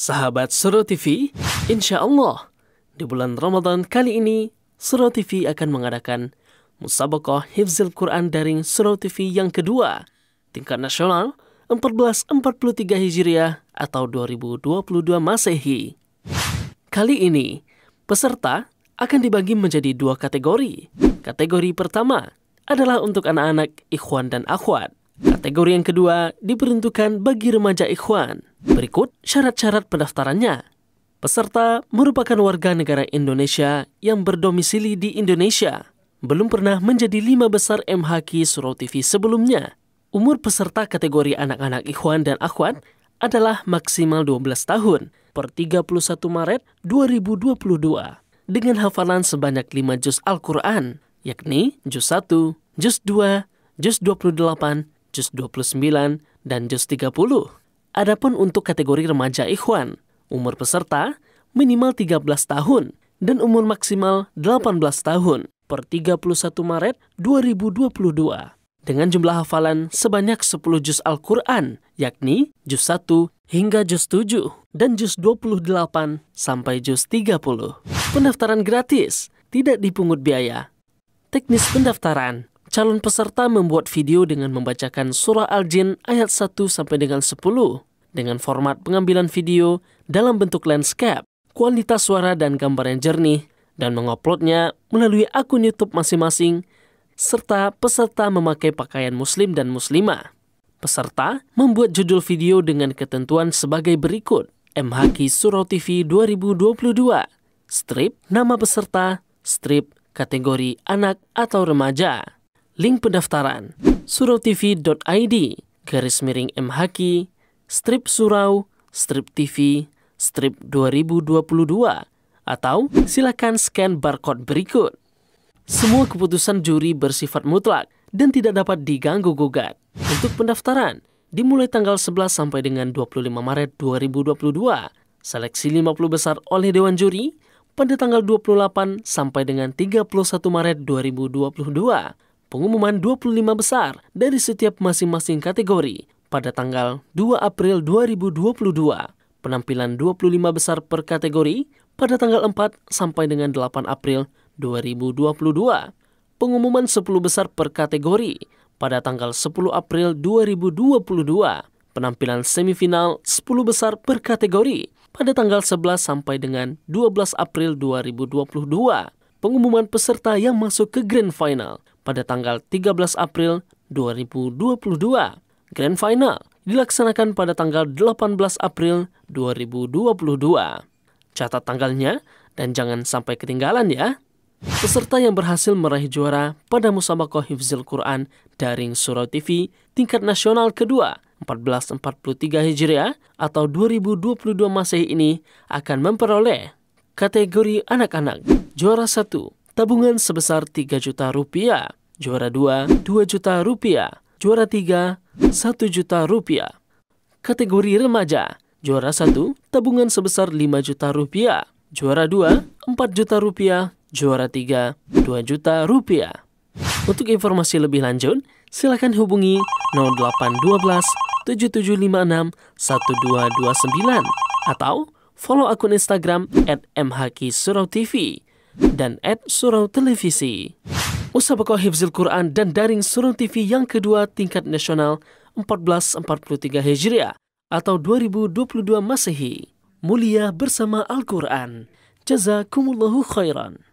Sahabat Suro TV, insya Allah di bulan Ramadan kali ini Suro TV akan mengadakan musabakah Hifzil Quran Daring Suro TV yang kedua tingkat nasional 1443 Hijriah atau 2022 Masehi. Kali ini, peserta akan dibagi menjadi dua kategori. Kategori pertama adalah untuk anak-anak ikhwan dan akhwat. Kategori yang kedua diperuntukkan bagi remaja ikhwan. Berikut syarat-syarat pendaftarannya. Peserta merupakan warga negara Indonesia yang berdomisili di Indonesia. Belum pernah menjadi lima besar MHQ Surau TV sebelumnya. Umur peserta kategori anak-anak ikhwan dan akhwat adalah maksimal 12 tahun per 31 Maret 2022 dengan hafalan sebanyak 5 juz Al-Quran, yakni juz 1, juz 2, juz 28, Juz 29, dan Juz 30. Adapun untuk kategori remaja ikhwan, umur peserta minimal 13 tahun dan umur maksimal 18 tahun per 31 Maret 2022 dengan jumlah hafalan sebanyak 10 juz Al-Quran, yakni juz 1 hingga juz 7 dan juz 28 sampai juz 30. Pendaftaran gratis, tidak dipungut biaya. Teknis pendaftaran Calon peserta membuat video dengan membacakan surah Al-Jin ayat 1 sampai dengan 10 dengan format pengambilan video dalam bentuk landscape, kualitas suara dan gambar yang jernih, dan menguploadnya melalui akun YouTube masing-masing, serta peserta memakai pakaian muslim dan muslimah. Peserta membuat judul video dengan ketentuan sebagai berikut. MHQ Surau TV 2022 Strip, nama peserta, strip, kategori anak atau remaja. Link pendaftaran surotv.id garis miring mhaki strip surau strip tv strip 2022 atau silakan scan barcode berikut. Semua keputusan juri bersifat mutlak dan tidak dapat diganggu gugat. Untuk pendaftaran dimulai tanggal 11 sampai dengan 25 Maret 2022. Seleksi 50 besar oleh dewan juri pada tanggal 28 sampai dengan 31 Maret 2022 pengumuman 25 besar dari setiap masing-masing kategori pada tanggal 2 April 2022. Penampilan 25 besar per kategori pada tanggal 4 sampai dengan 8 April 2022. Pengumuman 10 besar per kategori pada tanggal 10 April 2022. Penampilan semifinal 10 besar per kategori pada tanggal 11 sampai dengan 12 April 2022. Pengumuman peserta yang masuk ke Grand Final pada tanggal 13 April 2022. Grand Final dilaksanakan pada tanggal 18 April 2022. Catat tanggalnya dan jangan sampai ketinggalan ya. Peserta yang berhasil meraih juara pada Musabakoh Hifzil Quran Daring Surau TV tingkat nasional kedua 1443 Hijriah atau 2022 Masehi ini akan memperoleh kategori anak-anak juara 1 tabungan sebesar 3 juta rupiah, juara 2 2 juta rupiah, juara 3 1 juta rupiah. Kategori remaja, juara 1 tabungan sebesar 5 juta rupiah, juara 2 4 juta rupiah, juara 3 2 juta rupiah. Untuk informasi lebih lanjut, silakan hubungi 0812 7756 1229 atau follow akun Instagram at mhkisurautv. TV dan at Surau Televisi. Usabakoh Hifzil Quran dan Daring Surau TV yang kedua tingkat nasional 1443 Hijriah atau 2022 Masehi. Mulia bersama Al-Quran. Jazakumullahu khairan.